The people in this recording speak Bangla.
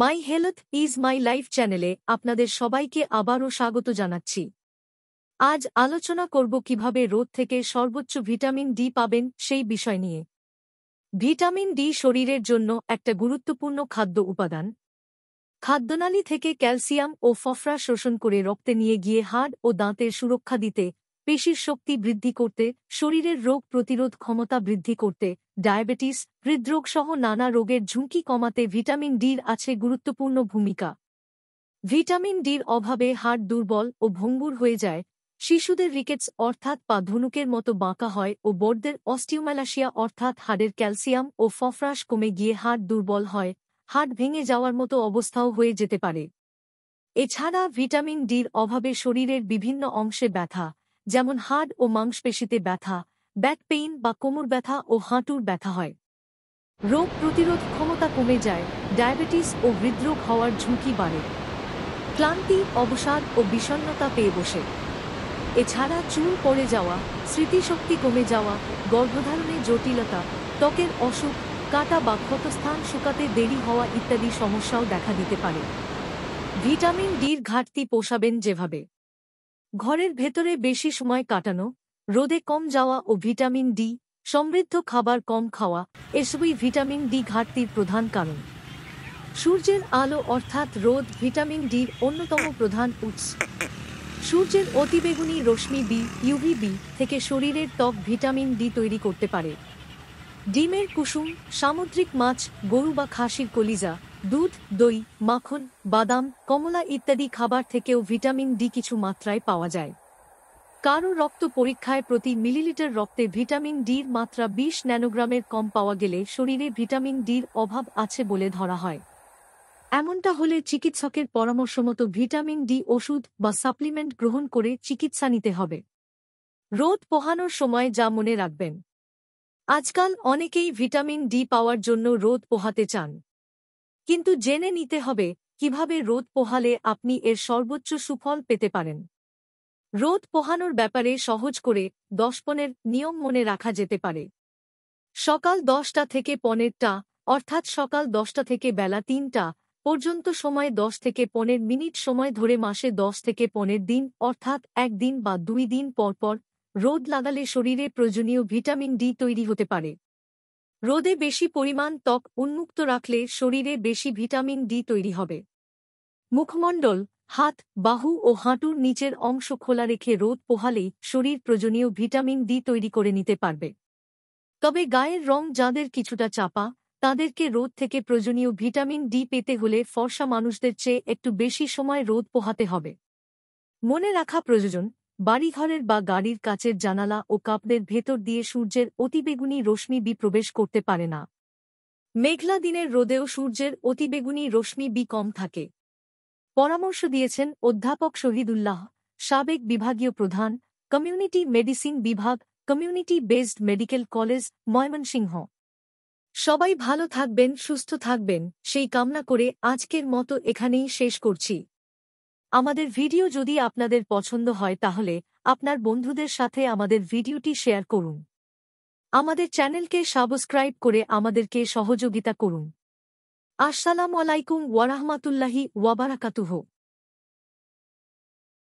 my health is my life চ্যানেলে আপনাদের সবাইকে আবারও স্বাগত জানাচ্ছি আজ আলোচনা করব কিভাবে রোদ থেকে সর্বোচ্চ ভিটামিন ডি পাবেন সেই বিষয় নিয়ে ভিটামিন ডি শরীরের জন্য একটা গুরুত্বপূর্ণ খাদ্য উপাদান খাদ্যনালী থেকে ক্যালসিয়াম ও ফফরা শোষণ করে রক্তে নিয়ে গিয়ে হাড় ও দাঁতের সুরক্ষা দিতে পেশির শক্তি বৃদ্ধি করতে শরীরের রোগ প্রতিরোধ ক্ষমতা বৃদ্ধি করতে ডায়াবেটিস হৃদরোগসহ নানা রোগের ঝুঁকি কমাতে ভিটামিন ডির আছে গুরুত্বপূর্ণ ভূমিকা ভিটামিন ডির অভাবে হাড় দুর্বল ও ভঙ্গুর হয়ে যায় শিশুদের রিকেটস অর্থাৎ পা ধনুকের মতো বাঁকা হয় ও বড়দের অস্টিওম্যালাসিয়া অর্থাৎ হাড়ের ক্যালসিয়াম ও ফফরাস কমে গিয়ে হাড় দুর্বল হয় হাট ভেঙে যাওয়ার মতো অবস্থাও হয়ে যেতে পারে এছাড়া ভিটামিন ডির অভাবে শরীরের বিভিন্ন অংশে ব্যথা যেমন হাড় ও মাংসপেশিতে ব্যথা ব্যাক পেইন বা কোমর ব্যথা ও হাঁটুর ব্যথা হয় রোগ প্রতিরোধ ক্ষমতা কমে যায় ডায়াবেটিস ও হৃদরোগ হওয়ার ঝুঁকি বাড়ে ক্লান্তি অবসাদ ও বিষণ্নতা পেয়ে বসে এছাড়া চুল পড়ে যাওয়া স্মৃতিশক্তি কমে যাওয়া গর্ভধারণে জটিলতা ত্বকের অসুখ কাটা বা ক্ষতস্থান শুকাতে দেরি হওয়া ইত্যাদি সমস্যাও দেখা দিতে পারে ভিটামিন ডির ঘাটতি পোষাবেন যেভাবে ঘরের ভেতরে বেশি সময় কাটানো রোদে কম যাওয়া ও ভিটামিন ডি সমৃদ্ধ খাবার কম খাওয়া এসবই ভিটামিন ডি ঘাটতির প্রধান কারণ সূর্যের আলো অর্থাৎ রোদ ভিটামিন ডির অন্যতম প্রধান উৎস সূর্যের অতিবেগুনি রশ্মি বি বি থেকে শরীরের ত্বক ভিটামিন ডি তৈরি করতে পারে ডিমের কুসুম সামুদ্রিক মাছ গরু বা খাসির কলিজা দুধ দই মাখন বাদাম কমলা ইত্যাদি খাবার থেকেও ভিটামিন ডি কিছু মাত্রায় পাওয়া যায় কারো রক্ত পরীক্ষায় প্রতি মিলিলিটার রক্তে ভিটামিন ডির মাত্রা বিশ ন্যানোগ্রামের কম পাওয়া গেলে শরীরে ভিটামিন ডির অভাব আছে বলে ধরা হয় এমনটা হলে চিকিৎসকের পরামর্শ মতো ভিটামিন ডি ওষুধ বা সাপ্লিমেন্ট গ্রহণ করে চিকিৎসা নিতে হবে রোদ পোহানোর সময় যা মনে রাখবেন আজকাল অনেকেই ভিটামিন ডি পাওয়ার জন্য রোদ পোহাতে চান কিন্তু জেনে নিতে হবে কিভাবে রোদ পোহালে আপনি এর সর্বোচ্চ সুফল পেতে পারেন রোদ পোহানোর ব্যাপারে সহজ করে দশ পনের নিয়ম মনে রাখা যেতে পারে সকাল দশটা থেকে পনেরটা অর্থাৎ সকাল দশটা থেকে বেলা তিনটা পর্যন্ত সময় দশ থেকে পনের মিনিট সময় ধরে মাসে দশ থেকে পনের দিন অর্থাৎ একদিন বা দুই দিন পরপর রোদ লাগালে শরীরে প্রয়োজনীয় ভিটামিন ডি তৈরি হতে পারে রোদে বেশি পরিমাণ ত্বক উন্মুক্ত রাখলে শরীরে বেশি ভিটামিন ডি তৈরি হবে মুখমণ্ডল হাত বাহু ও হাঁটুর নিচের অংশ খোলা রেখে রোদ পোহালেই শরীর প্রয়োজনীয় ভিটামিন ডি তৈরি করে নিতে পারবে তবে গায়ের রং যাদের কিছুটা চাপা তাদেরকে রোদ থেকে প্রয়োজনীয় ভিটামিন ডি পেতে হলে ফর্সা মানুষদের চেয়ে একটু বেশি সময় রোদ পোহাতে হবে মনে রাখা প্রয়োজন বাড়িঘরের বা গাড়ির কাচের জানালা ও কাপড়ের ভেতর দিয়ে সূর্যের অতিবেগুনি রশ্মি বি প্রবেশ করতে পারে না মেঘলা দিনের রোদেও সূর্যের অতিবেগুনি রশ্মি বি কম থাকে পরামর্শ দিয়েছেন অধ্যাপক শহীদুল্লাহ সাবেক বিভাগীয় প্রধান কমিউনিটি মেডিসিন বিভাগ community based medical college Mymensingh সবাই ভালো থাকবেন সুস্থ থাকবেন সেই কামনা করে আজকের মতো এখানেই শেষ করছি আমাদের ভিডিও যদি আপনাদের পছন্দ হয় তাহলে আপনার বন্ধুদের সাথে আমাদের ভিডিওটি শেয়ার করুন আমাদের চ্যানেলকে সাবস্ক্রাইব করে আমাদেরকে সহযোগিতা করুন আসসালামু আলাইকুম ওয়ারাহমাতুল্লাহি ওয়াবারাকাতুহ